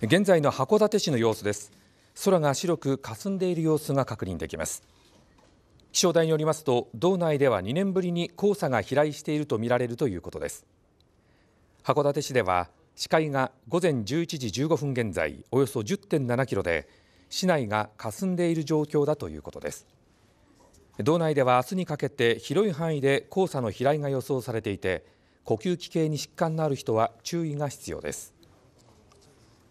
現在の函館市の様子です空が白く霞んでいる様子が確認できます気象台によりますと道内では2年ぶりに黄砂が飛来しているとみられるということです函館市では視界が午前11時15分現在およそ10.7キロで市内が霞んでいる状況だということです道内では明日にかけて広い範囲で黄砂の飛来が予想されていて呼吸器系に疾患のある人は注意が必要です